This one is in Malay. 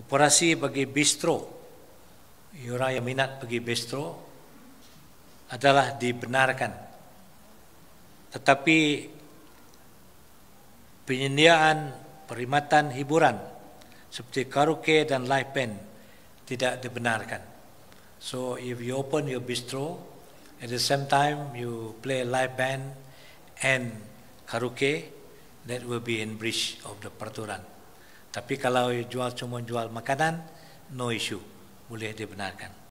operasi bagi bistro. Orang yang minat pergi bistro adalah dibenarkan. Tetapi penyediaan perkhidmatan hiburan seperti karaoke dan live band tidak dibenarkan. So if you open your bistro at the same time you play live band and karaoke that will be in breach of the peraturan. Tapi kalau jual cuma jual makanan, no issue, boleh dibenarkan.